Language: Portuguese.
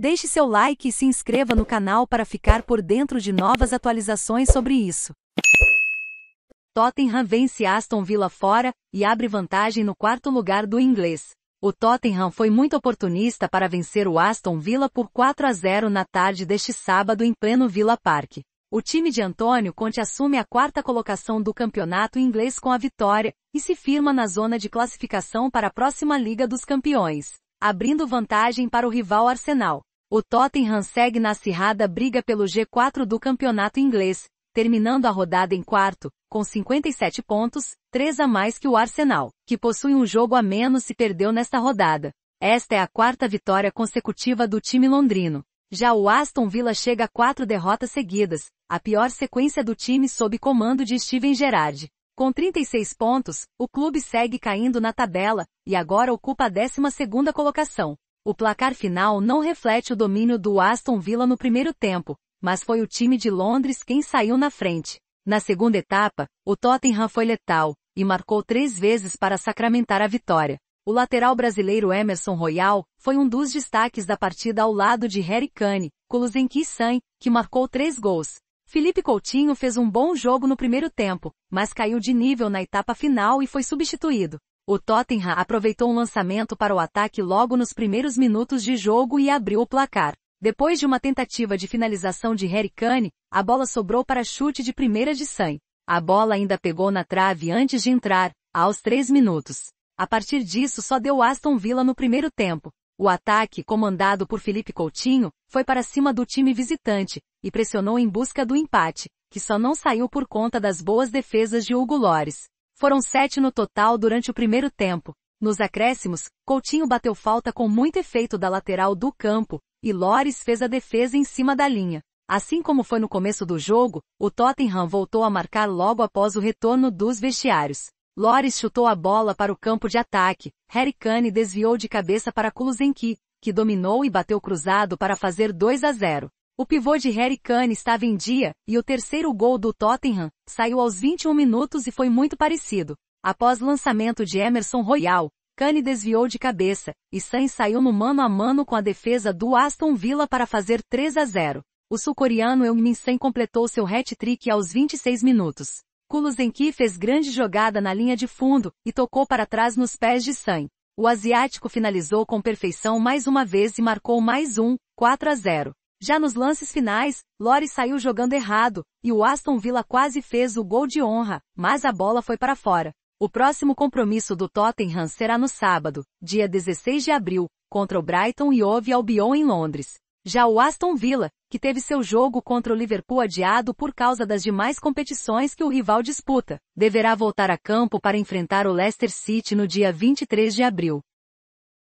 Deixe seu like e se inscreva no canal para ficar por dentro de novas atualizações sobre isso. Tottenham vence Aston Villa fora e abre vantagem no quarto lugar do inglês. O Tottenham foi muito oportunista para vencer o Aston Villa por 4 a 0 na tarde deste sábado em pleno Villa Park. O time de Antônio Conte assume a quarta colocação do campeonato inglês com a vitória e se firma na zona de classificação para a próxima Liga dos Campeões abrindo vantagem para o rival Arsenal. O Tottenham segue na acirrada briga pelo G4 do campeonato inglês, terminando a rodada em quarto, com 57 pontos, 3 a mais que o Arsenal, que possui um jogo a menos se perdeu nesta rodada. Esta é a quarta vitória consecutiva do time londrino. Já o Aston Villa chega a quatro derrotas seguidas, a pior sequência do time sob comando de Steven Gerrard. Com 36 pontos, o clube segue caindo na tabela e agora ocupa a 12ª colocação. O placar final não reflete o domínio do Aston Villa no primeiro tempo, mas foi o time de Londres quem saiu na frente. Na segunda etapa, o Tottenham foi letal e marcou três vezes para sacramentar a vitória. O lateral brasileiro Emerson Royal foi um dos destaques da partida ao lado de Harry Kane, Kulusenki San, que marcou três gols. Felipe Coutinho fez um bom jogo no primeiro tempo, mas caiu de nível na etapa final e foi substituído. O Tottenham aproveitou um lançamento para o ataque logo nos primeiros minutos de jogo e abriu o placar. Depois de uma tentativa de finalização de Harry Kane, a bola sobrou para chute de primeira de sangue. A bola ainda pegou na trave antes de entrar, aos três minutos. A partir disso só deu Aston Villa no primeiro tempo, o ataque, comandado por Felipe Coutinho, foi para cima do time visitante, e pressionou em busca do empate, que só não saiu por conta das boas defesas de Hugo Lores. Foram sete no total durante o primeiro tempo. Nos acréscimos, Coutinho bateu falta com muito efeito da lateral do campo, e Lores fez a defesa em cima da linha. Assim como foi no começo do jogo, o Tottenham voltou a marcar logo após o retorno dos vestiários. Loris chutou a bola para o campo de ataque, Harry Kane desviou de cabeça para Kuluzenki, que dominou e bateu cruzado para fazer 2 a 0. O pivô de Harry Kane estava em dia, e o terceiro gol do Tottenham saiu aos 21 minutos e foi muito parecido. Após lançamento de Emerson Royal, Kane desviou de cabeça, e Sainz saiu no mano a mano com a defesa do Aston Villa para fazer 3 a 0. O sul-coreano Eungmin Sen completou seu hat-trick aos 26 minutos. Kuluzenki fez grande jogada na linha de fundo e tocou para trás nos pés de San. O asiático finalizou com perfeição mais uma vez e marcou mais um, 4 a 0. Já nos lances finais, Loris saiu jogando errado e o Aston Villa quase fez o gol de honra, mas a bola foi para fora. O próximo compromisso do Tottenham será no sábado, dia 16 de abril, contra o Brighton e Hove Albion em Londres. Já o Aston Villa, que teve seu jogo contra o Liverpool adiado por causa das demais competições que o rival disputa, deverá voltar a campo para enfrentar o Leicester City no dia 23 de abril.